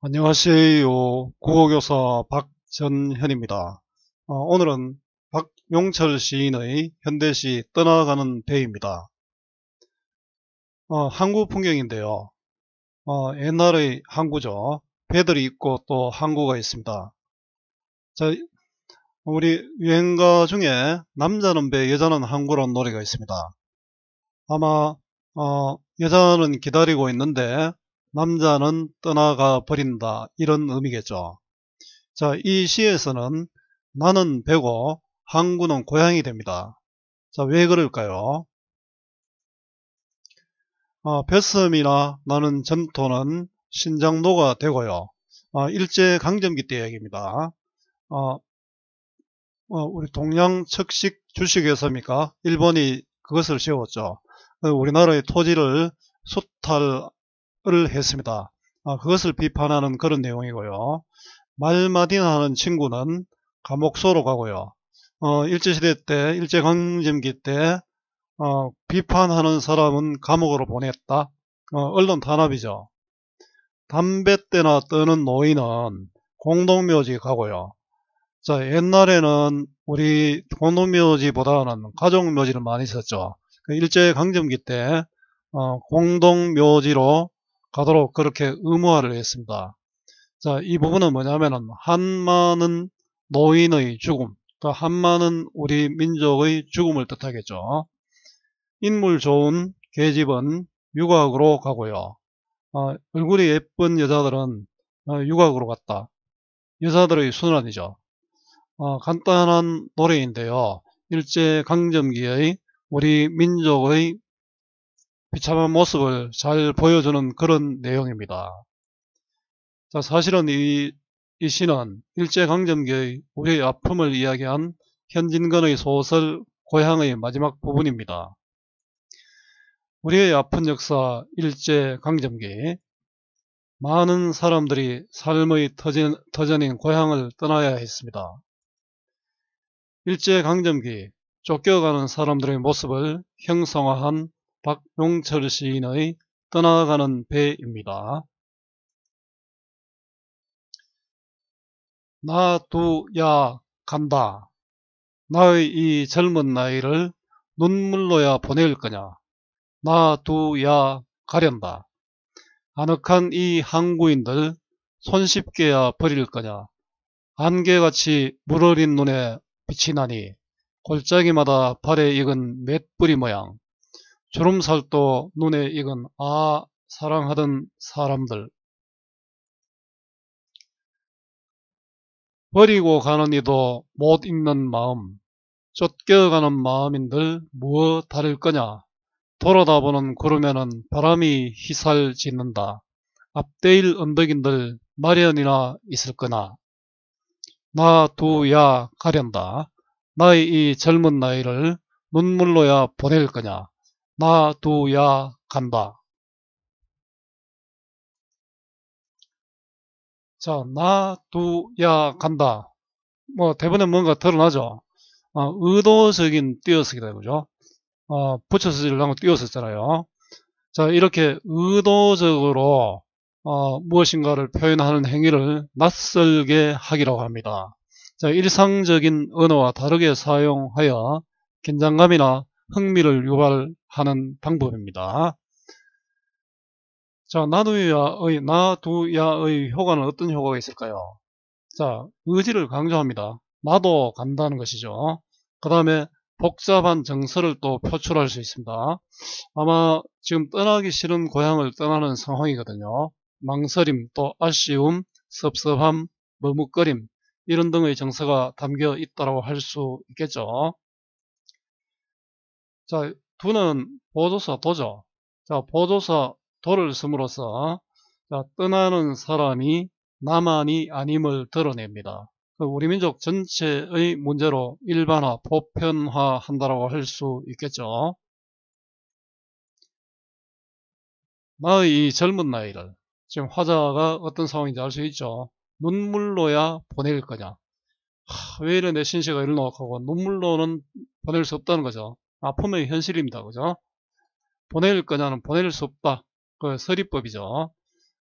안녕하세요. 국어교사 박전현입니다. 어, 오늘은 박용철 시인의 현대시 떠나가는 배입니다. 어, 항구 풍경인데요. 어, 옛날의 항구죠. 배들이 있고 또 항구가 있습니다. 우리 유행가 중에 남자는 배, 여자는 항구라는 노래가 있습니다. 아마 어, 여자는 기다리고 있는데 남자는 떠나가 버린다. 이런 의미겠죠. 자, 이 시에서는 나는 배고 항구는 고향이 됩니다. 자, 왜 그럴까요? 아, 뱃섬이나 나는 전토는신장노가 되고요. 아, 일제강점기 때이야기입니다 아, 어, 우리 동양 척식 주식에서입니까 일본이 그것을 세웠죠. 어, 우리나라의 토지를 수탈 를 했습니다. 아, 그것을 비판하는 그런 내용이고요. 말마디나는 하 친구는 감옥소로 가고요. 어, 일제시대 때, 일제강점기 때 어, 비판하는 사람은 감옥으로 보냈다. 어, 언론 탄압이죠. 담배 때나 뜨는 노인은 공동묘지 가고요. 자, 옛날에는 우리 공동묘지보다는 가족묘지를 많이 썼죠. 그 일제강점기 때 어, 공동묘지로 가도록 그렇게 의무화를 했습니다. 자, 이 부분은 뭐냐면은 한 많은 노인의 죽음, 그한 많은 우리 민족의 죽음을 뜻하겠죠. 인물 좋은 계집은 유곽으로 가고요. 어, 얼굴이 예쁜 여자들은 어, 유곽으로 갔다. 여자들의 순환이죠. 어, 간단한 노래인데요. 일제강점기의 우리 민족의 비참한 모습을 잘 보여주는 그런 내용입니다. 자, 사실은 이, 이 시는 일제강점기의 우리의 아픔을 이야기한 현진건의 소설 고향의 마지막 부분입니다. 우리의 아픈 역사 일제강점기 많은 사람들이 삶의 터진, 터전인 고향을 떠나야 했습니다. 일제강점기 쫓겨가는 사람들의 모습을 형성화한 박용철 시인의 떠나가는 배입니다. 나도야 간다. 나의 이 젊은 나이를 눈물로야 보낼 거냐. 나도야 가련다. 아늑한 이 항구인들 손쉽게야 버릴 거냐. 안개같이 물어린 눈에 빛이 나니 골짜기마다 발에 익은 맷뿌리 모양. 주름살도 눈에 익은 아 사랑하던 사람들 버리고 가는 이도 못 잊는 마음 쫓겨가는 마음인 들 무엇 뭐 다를 거냐 돌아다보는 구름에는 바람이 희살 짓는다 앞대일 언덕인들 마련이나 있을 거나 나 두야 가련다 나의 이 젊은 나이를 눈물로야 보낼 거냐 놔둬야 간다. 자, 놔둬야 간다. 뭐, 대본에 뭔가 드러나죠? 어, 의도적인 띄어쓰기다, 그죠? 어, 붙여쓰려고 띄어쓰잖아요. 자, 이렇게 의도적으로, 어, 무엇인가를 표현하는 행위를 낯설게 하기라고 합니다. 자, 일상적인 언어와 다르게 사용하여 긴장감이나 흥미를 유발하는 방법입니다. 자, 나두야의, 나두야의 효과는 어떤 효과가 있을까요? 자, 의지를 강조합니다. 나도 간다는 것이죠. 그 다음에 복잡한 정서를 또 표출할 수 있습니다. 아마 지금 떠나기 싫은 고향을 떠나는 상황이거든요. 망설임, 또 아쉬움, 섭섭함, 머뭇거림 이런 등의 정서가 담겨 있다고 할 수 있겠죠. 자, 두는 보조사 도죠. 자, 보조사 도를 쓰으로써 자, 떠나는 사람이 나만이 아님을 드러냅니다. 그 우리 민족 전체의 문제로 일반화, 보편화한다고 할 수 있겠죠. 나의 이 젊은 나이를 지금 화자가 어떤 상황인지 알 수 있죠. 눈물로야 보낼 거냐. 하, 왜 이래 내 신세가 일어나고 눈물로는 보낼 수 없다는 거죠. 아픔의 현실입니다. 그죠? 보낼 거냐는 보낼 수 없다. 그 서리법이죠.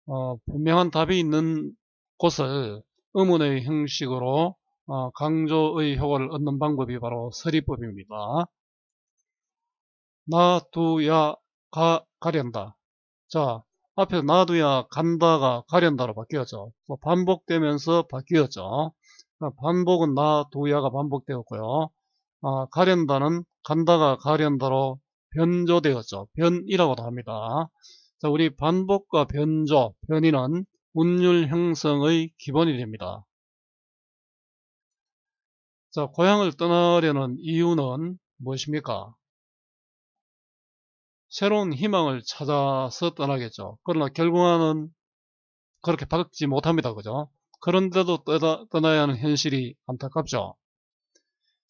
어, 분명한 답이 있는 곳을 의문의 형식으로 어, 강조의 효과를 얻는 방법이 바로 서리법입니다. 나두야 가, 가련다. 자, 앞에 나두야 간다가 가련다로 바뀌었죠. 뭐 반복되면서 바뀌었죠. 어, 반복은 나두야가 반복되었고요. 어, 아, 가련다는 간다가 가련다로 변조되었죠. 변이라고도 합니다. 자, 우리 반복과 변조, 변이는 운율 형성의 기본이 됩니다. 자, 고향을 떠나려는 이유는 무엇입니까? 새로운 희망을 찾아서 떠나겠죠. 그러나 결국은 그렇게 받지 못합니다. 그죠? 그런데도 떠나야 하는 현실이 안타깝죠.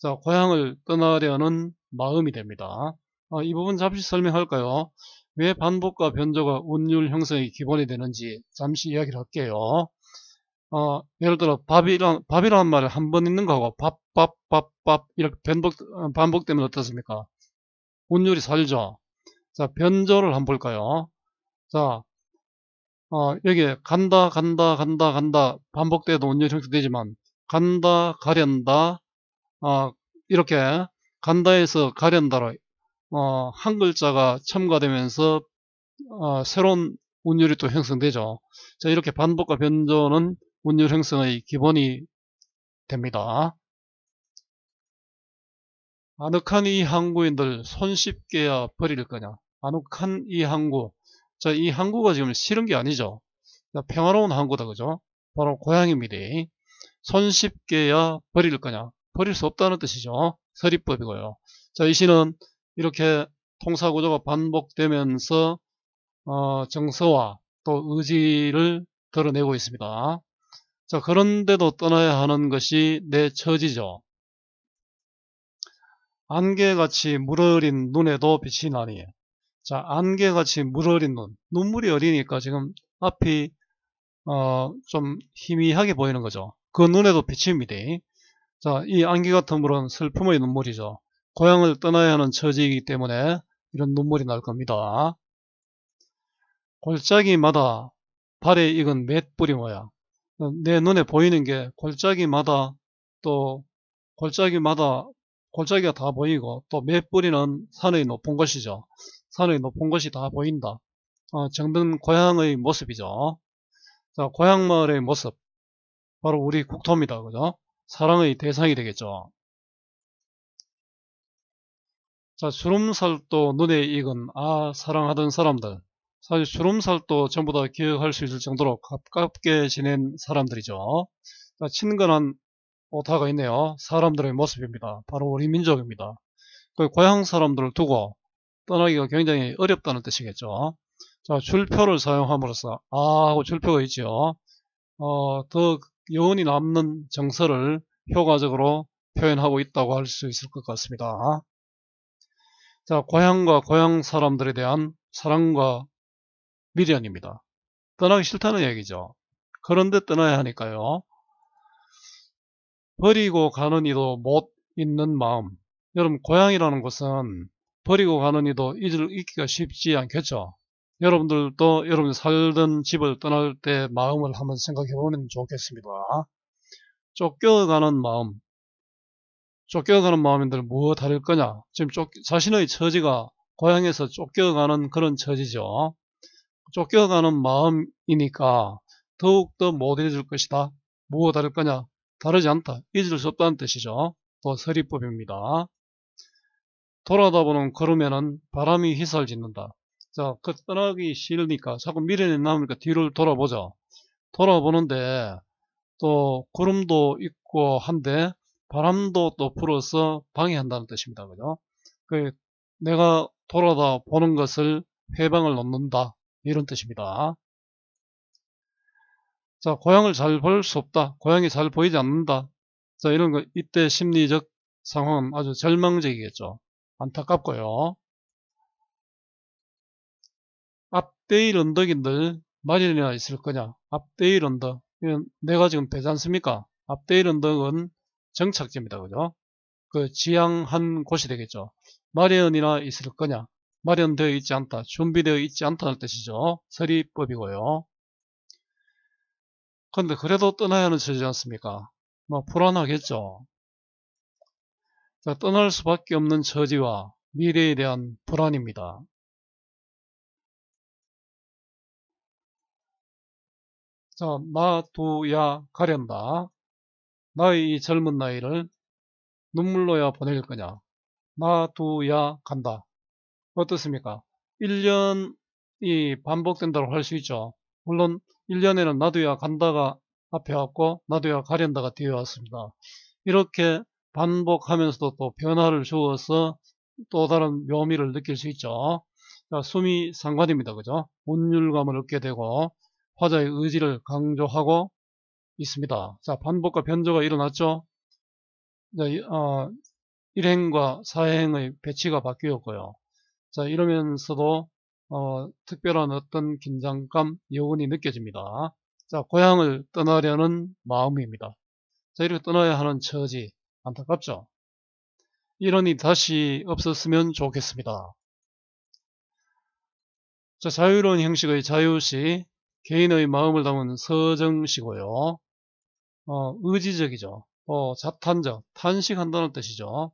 자, 고향을 떠나려는 마음이 됩니다. 아, 이 부분 잠시 설명할까요? 왜 반복과 변조가 운율 형성의 기본이 되는지 잠시 이야기를 할게요. 어, 예를 들어 밥이란 밥이란 말을 한 번 있는 거하고 밥 밥 밥 밥 이렇게 변복 어, 반복되면 어떻습니까? 운율이 살죠. 자 변조를 한 번 볼까요? 자 어, 여기 간다 간다 간다 간다 반복돼도 운율 형성되지만 간다 가련다 어, 이렇게 간다에서 가련다로 어, 한 글자가 첨가되면서 어, 새로운 운율이 또 형성되죠. 자, 이렇게 반복과 변조는 운율 형성의 기본이 됩니다. 아늑한 이 항구인들 손쉽게야 버릴 거냐. 아늑한 이 항구. 자, 이 항구가 지금 싫은 게 아니죠. 평화로운 항구다, 그죠? 바로 고향입니다. 손쉽게야 버릴 거냐. 버릴 수 없다는 뜻이죠. 서리법이고요. 자, 이 시는 이렇게 통사구조가 반복되면서 어, 정서와 또 의지를 드러내고 있습니다. 자, 그런데도 떠나야 하는 것이 내 처지죠. 안개같이 물어린 눈에도 빛이 나니. 자, 안개같이 물어린 눈. 눈물이 어리니까 지금 앞이, 어, 좀 희미하게 보이는 거죠. 그 눈에도 빛입니다. 자, 이 안개 같은물은 슬픔의 눈물이죠. 고향을 떠나야 하는 처지이기 때문에 이런 눈물이 날 겁니다. 골짜기마다 발에 익은 맷뿌리 모양. 내 눈에 보이는 게 골짜기마다 또 골짜기마다 골짜기가 다 보이고 또 맷뿌리는 산의 높은 것이죠. 산의 높은 것이 다 보인다. 어, 정든 고향의 모습이죠. 자, 고향 마을의 모습. 바로 우리 국토입니다. 그죠? 사랑의 대상이 되겠죠. 자, 주름살도 눈에 익은 아 사랑하던 사람들 사실 주름살도 전부 다 기억할 수 있을 정도로 가깝게 지낸 사람들이죠. 자, 친근한 오타가 있네요. 사람들의 모습입니다. 바로 우리 민족입니다. 그 고향 사람들을 두고 떠나기가 굉장히 어렵다는 뜻이겠죠. 자, 줄표를 사용함으로써 아 하고 줄표가 있지요. 어, 더 여운이 남는 정서를 효과적으로 표현하고 있다고 할 수 있을 것 같습니다. 자, 고향과 고향 사람들에 대한 사랑과 미련입니다. 떠나기 싫다는 얘기죠. 그런데 떠나야 하니까요. 버리고 가는 이도 못있는 마음. 여러분, 고향이라는 것은 버리고 가는 이도 잊을 잊기가 쉽지 않겠죠. 여러분들도 여러분 살던 집을 떠날 때 마음을 한번 생각해 보면 좋겠습니다. 쫓겨가는 마음. 쫓겨가는 마음인들 무엇 뭐 다를 거냐? 지금 쫓, 자신의 처지가 고향에서 쫓겨가는 그런 처지죠. 쫓겨가는 마음이니까 더욱더 못 잊을 것이다. 무엇 뭐 다를 거냐? 다르지 않다. 잊을 수 없다는 뜻이죠. 또 서리법입니다. 돌아다보는 걸음에는 바람이 휘설 짓는다. 자, 그 떠나기 싫으니까 자꾸 미련이 남으니까 뒤를 돌아보자. 돌아보는데 또 구름도 있고 한데 바람도 또 불어서 방해한다는 뜻입니다. 그죠? 그 내가 돌아다 보는 것을 해방을 놓는다. 이런 뜻입니다. 자, 고향을 잘 볼 수 없다. 고향이 잘 보이지 않는다. 자, 이런 거, 이때 심리적 상황은 아주 절망적이겠죠. 안타깝고요. 앞데일 언덕인들 마련이나 있을 거냐 앞데일 언덕 내가 네 지금 되지 않습니까 앞데일 언덕은 정착지입니다 그죠 그 지향한 곳이 되겠죠 마련이나 있을 거냐 마련되어 있지 않다 준비되어 있지 않다는 뜻이죠 서리법이고요 근데 그래도 떠나야 하는 처지 않습니까 뭐 불안하겠죠 자, 떠날 수밖에 없는 처지와 미래에 대한 불안입니다 자, 나도야 가련다. 나의 이 젊은 나이를 눈물로야 보낼 거냐. 나도야 간다. 어떻습니까? 1년이 반복된다고 할 수 있죠. 물론 1년에는 나도야 간다가 앞에 왔고 나도야 가련다가 뒤에 왔습니다. 이렇게 반복하면서도 또 변화를 주어서 또 다른 묘미를 느낄 수 있죠. 자, 숨이 상관입니다. 그죠? 운율감을 얻게 되고 화자의 의지를 강조하고 있습니다. 자, 반복과 변조가 일어났죠. 자, 어, 1행과 사행의 배치가 바뀌었고요. 자, 이러면서도 어, 특별한 어떤 긴장감, 여운이 느껴집니다. 자, 고향을 떠나려는 마음입니다. 자, 이렇게 떠나야 하는 처지, 안타깝죠? 이러니 다시 없었으면 좋겠습니다. 자, 자유로운 형식의 자유시 개인의 마음을 담은 서정시고요. 어, 의지적이죠. 어, 자탄적, 탄식한다는 뜻이죠.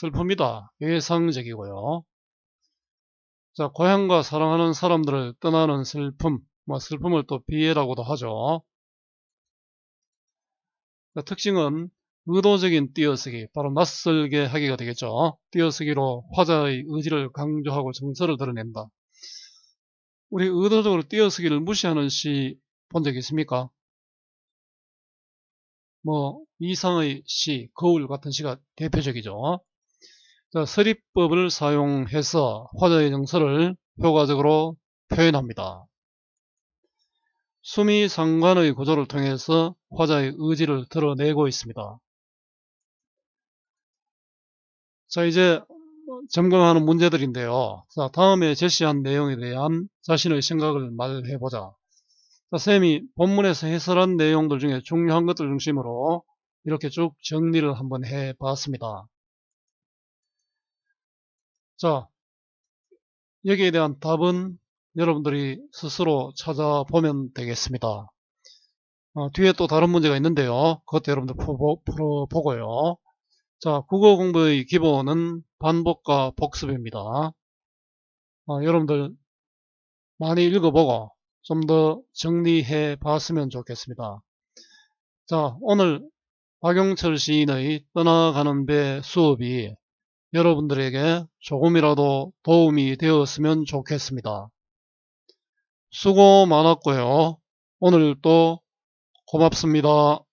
슬픕니다. 예상적이고요. 자, 고향과 사랑하는 사람들을 떠나는 슬픔, 뭐 슬픔을 또 비애라고도 하죠. 자, 특징은 의도적인 띄어쓰기, 바로 낯설게 하기가 되겠죠. 띄어쓰기로 화자의 의지를 강조하고 정서를 드러낸다. 우리 의도적으로 띄어쓰기를 무시하는 시 본 적 있습니까? 뭐이상의 시, 거울 같은 시가 대표적이죠. 자, 서리법을 사용해서 화자의 정서를 효과적으로 표현합니다. 수미 상관의 구조를 통해서 화자의 의지를 드러내고 있습니다. 자 이제 뭐 점검하는 문제들인데요. 자, 다음에 제시한 내용에 대한 자신의 생각을 말해보자. 자, 쌤이 본문에서 해설한 내용들 중에 중요한 것들 중심으로 이렇게 쭉 정리를 한번 해봤습니다. 자, 여기에 대한 답은 여러분들이 스스로 찾아보면 되겠습니다. 어, 뒤에 또 다른 문제가 있는데요. 그것도 여러분들 풀어보고요. 자, 국어 공부의 기본은 반복과 복습입니다. 아, 여러분들 많이 읽어보고 좀 더 정리해 봤으면 좋겠습니다. 자, 오늘 박용철 시인의 떠나가는 배 수업이 여러분들에게 조금이라도 도움이 되었으면 좋겠습니다. 수고 많았고요. 오늘도 고맙습니다.